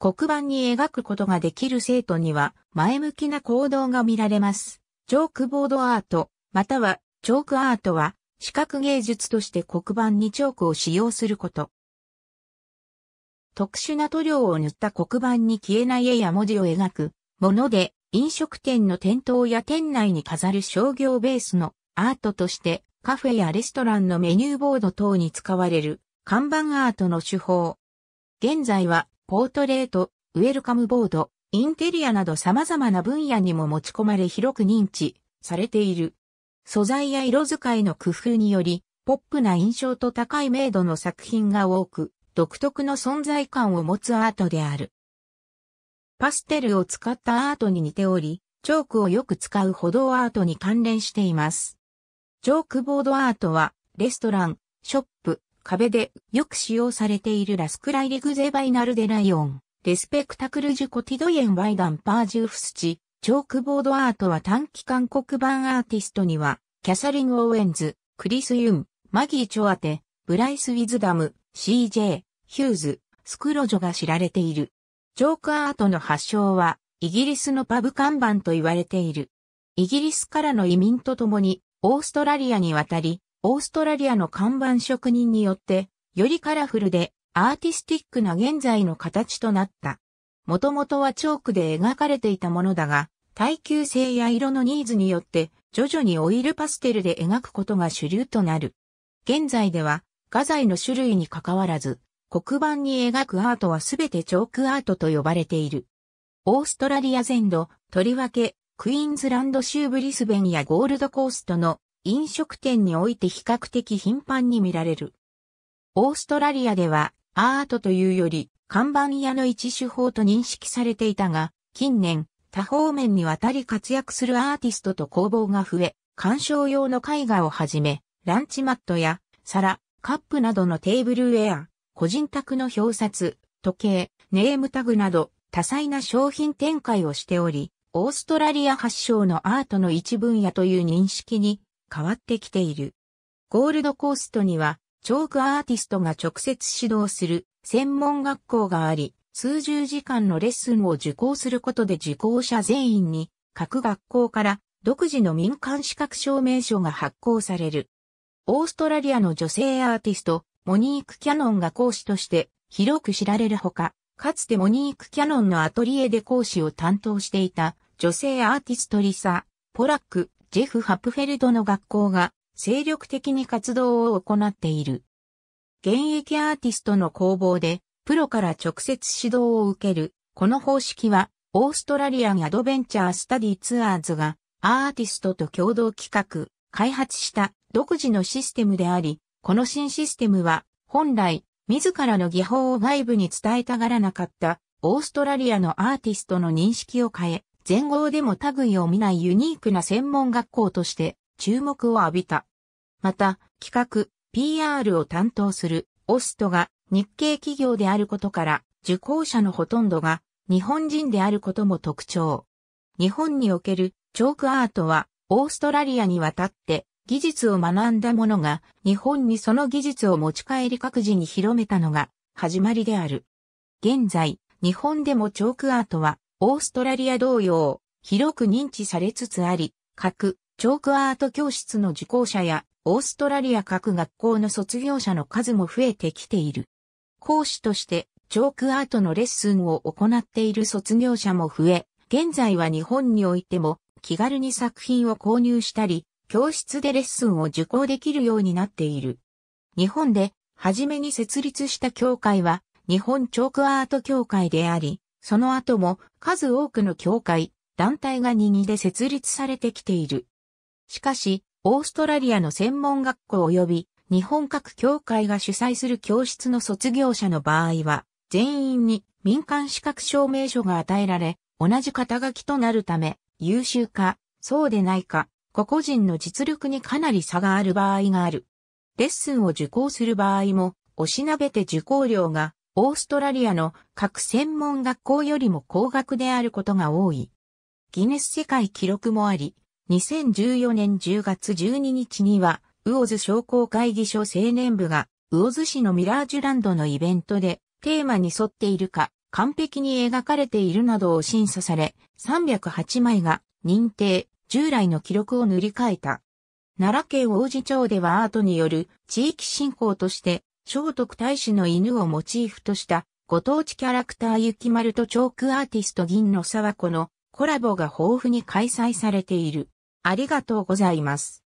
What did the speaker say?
黒板に描くことができる生徒には前向きな行動が見られます。チョークボードアート、またはチョークアートは視覚芸術として黒板にチョークを使用すること。特殊な塗料を塗った黒板に消えない絵や文字を描くもので飲食店の店頭や店内に飾る商業ベースのアートとしてカフェやレストランのメニューボード等に使われる看板アートの手法。現在はポートレート、ウェルカムボード、インテリアなど様々な分野にも持ち込まれ広く認知されている。素材や色使いの工夫により、ポップな印象と高い明度の作品が多く、独特の存在感を持つアートである。パステルを使ったアートに似ており、チョークをよく使う歩道アートに関連しています。チョークボードアートは、レストラン、ショッ壁でよく使用されているラスクライリグゼバイナルデライオン、レスペクタクルジュコティドイエンワイダンパージューフスチ、チョークボードアートは短期間黒板アーティストには、キャサリン・オーエンズ、クリス・ユン、マギー・チョアテ、ブライス・ウィズダム、CJ、ヒューズ、スクロジョが知られている。チョークアートの発祥は、イギリスのパブ看板と言われている。イギリスからの移民とともに、オーストラリアに渡り、オーストラリアの看板職人によって、よりカラフルでアーティスティックな現在の形となった。もともとはチョークで描かれていたものだが、耐久性や色のニーズによって、徐々にオイルパステルで描くことが主流となる。現在では、画材の種類に関わらず、黒板に描くアートはすべてチョークアートと呼ばれている。オーストラリア全土、とりわけ、クイーンズランド州ブリスベンやゴールドコーストの飲食店において比較的頻繁に見られる。オーストラリアではアートというより看板屋の一手法と認識されていたが、近年多方面にわたり活躍するアーティストと工房が増え、鑑賞用の絵画をはじめ、ランチマットや皿、カップなどのテーブルウェア、個人宅の表札、時計、ネームタグなど多彩な商品展開をしており、オーストラリア発祥のアートの一分野という認識に変わってきている。ゴールドコーストには、チョークアーティストが直接指導する専門学校があり、数十時間のレッスンを受講することで受講者全員に各学校から独自の民間資格証明書が発行される。オーストラリアの女性アーティスト、モニーク・キャノンが講師として広く知られるほか、かつてモニーク・キャノンのアトリエで講師を担当していた女性アーティストリサ・ポラックジェフ・ハプフェルドの学校が精力的に活動を行っている。現役アーティストの工房でプロから直接指導を受ける。この方式はオーストラリアンアドベンチャースタディツアーズがアーティストと共同企画、開発した独自のシステムであり、この新システムは本来自らの技法を外部に伝えたがらなかったオーストラリアのアーティストの認識を変え、全豪でも類を見ないユニークな専門学校として注目を浴びた。また、企画、PR を担当するオストが日系企業であることから受講者のほとんどが日本人であることも特徴。日本におけるチョークアートはオーストラリアに渡って技術を学んだ者が日本にその技術を持ち帰り各自に広めたのが始まりである。現在、日本でもチョークアートはオーストラリア同様、広く認知されつつあり、各、チョークアート教室の受講者や、オーストラリア各学校の卒業者の数も増えてきている。講師として、チョークアートのレッスンを行っている卒業者も増え、現在は日本においても、気軽に作品を購入したり、教室でレッスンを受講できるようになっている。日本で、初めに設立した協会は、日本チョークアート協会であり、その後も数多くの教会、団体が意で設立されてきている。しかし、オーストラリアの専門学校及び日本各教会が主催する教室の卒業者の場合は、全員に民間資格証明書が与えられ、同じ肩書きとなるため、優秀か、そうでないか、個々人の実力にかなり差がある場合がある。レッスンを受講する場合も、おしなべて受講料がオーストラリアの各専門学校よりも高額であることが多い。ギネス世界記録もあり、2014年10月12日には、ウオズ商工会議所青年部が、ウオズ市のミラージュランドのイベントで、テーマに沿っているか、完璧に描かれているなどを審査され、308枚が認定、従来の記録を塗り替えた。奈良県王子町ではアートによる地域振興として聖徳太子の犬をモチーフとしたご当地キャラクター雪丸とチョークアーティスト銀の沢子のコラボが豊富に開催されている。ありがとうございます。